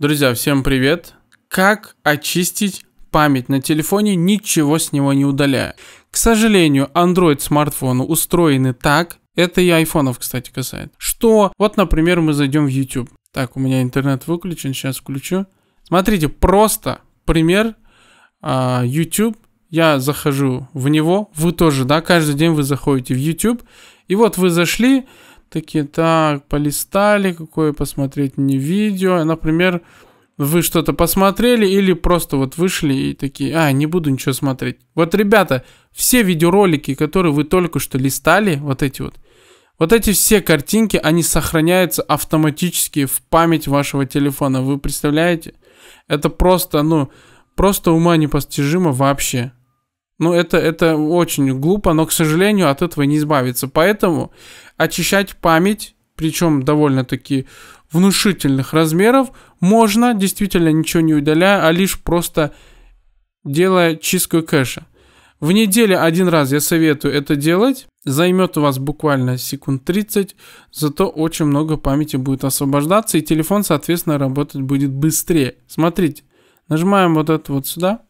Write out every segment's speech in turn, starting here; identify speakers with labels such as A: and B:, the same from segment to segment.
A: Друзья, всем привет! Как очистить память на телефоне, ничего с него не удаляя? К сожалению, Android смартфоны устроены так, это и айфонов, кстати, касается, что вот, например, мы зайдем в YouTube. Так, у меня интернет выключен, сейчас включу. Смотрите, просто пример а, YouTube. Я захожу в него, вы тоже, да, каждый день вы заходите в YouTube, и вот вы зашли, такие, так, полистали, какое посмотреть не видео. Например, вы что-то посмотрели или просто вот вышли и такие, а, не буду ничего смотреть. Вот, ребята, все видеоролики, которые вы только что листали, вот эти вот, вот эти все картинки, они сохраняются автоматически в память вашего телефона. Вы представляете? Это просто, ну, просто ума непостижимо вообще. Ну, это, это очень глупо, но, к сожалению, от этого не избавиться. Поэтому очищать память, причем довольно-таки внушительных размеров, можно, действительно ничего не удаляя, а лишь просто делая чистку кэша. В неделе один раз я советую это делать. Займет у вас буквально секунд 30, зато очень много памяти будет освобождаться, и телефон, соответственно, работать будет быстрее. Смотрите, нажимаем вот это вот сюда,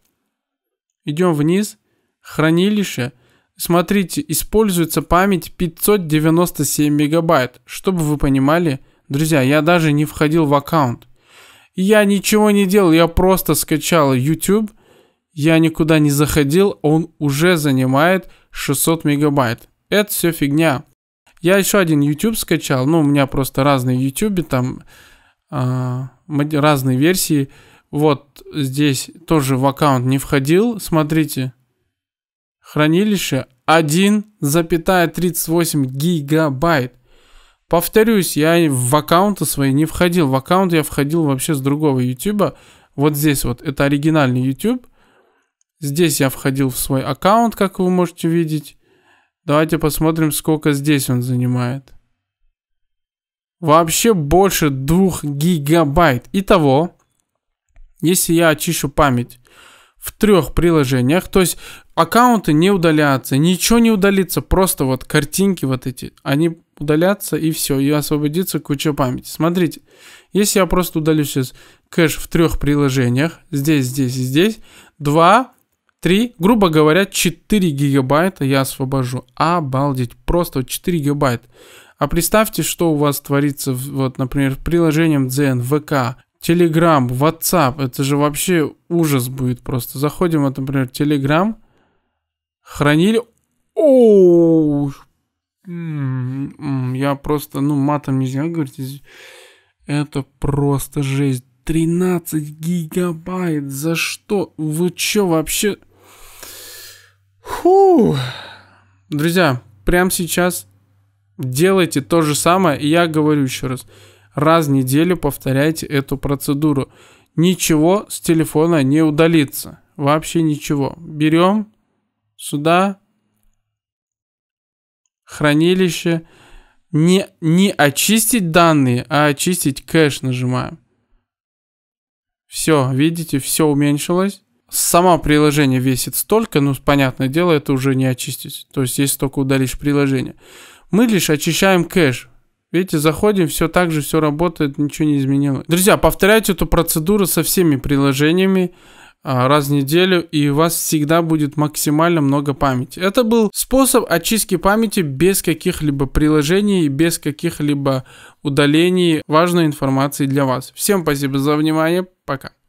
A: идем вниз, хранилище, смотрите, используется память 597 мегабайт. Чтобы вы понимали, друзья, я даже не входил в аккаунт. Я ничего не делал, я просто скачал YouTube, я никуда не заходил, он уже занимает 600 мегабайт. Это все фигня. Я еще один YouTube скачал, ну у меня просто разные YouTube там э, разные версии. Вот здесь тоже в аккаунт не входил, смотрите, хранилища 1,38 гигабайт. Повторюсь, я в аккаунты свои не входил. В аккаунт я входил вообще с другого YouTube. Вот здесь вот, это оригинальный YouTube. Здесь я входил в свой аккаунт, как вы можете видеть. Давайте посмотрим, сколько здесь он занимает. Вообще больше 2 гигабайт. Итого, если я очищу память в трех приложениях, то есть аккаунты не удалятся, ничего не удалится, просто вот картинки вот эти, они удалятся и все, и освободится куча памяти. Смотрите, если я просто удалю сейчас кэш в трех приложениях, здесь, здесь и здесь, два, три, грубо говоря, 4 гигабайта я освобожу. Обалдеть, просто 4 гигабайта. А представьте, что у вас творится, вот, например, приложением Zen, ВК, Telegram, WhatsApp. Это же вообще ужас будет просто. Заходим, вот, например, Telegram – Хранили... Оу! Я просто, ну, матом нельзя говорить. Это просто жесть. 13 гигабайт. За что? Вы чё вообще? Фу. Друзья, прямо сейчас делайте то же самое. И я говорю еще раз. Раз в неделю повторяйте эту процедуру. Ничего с телефона не удалится. Вообще ничего. Берем суда, хранилище. Не, не очистить данные, а очистить кэш нажимаем. Все, видите, все уменьшилось. Само приложение весит столько, но ну, понятное дело, это уже не очистить. То есть, если только удалишь приложение. Мы лишь очищаем кэш. Видите, заходим, все так же, все работает, ничего не изменилось. Друзья, повторяйте эту процедуру со всеми приложениями. А, раз в неделю, и у вас всегда будет максимально много памяти. Это был способ очистки памяти без каких-либо приложений, без каких-либо удалений важной информации для вас. Всем спасибо за внимание, пока.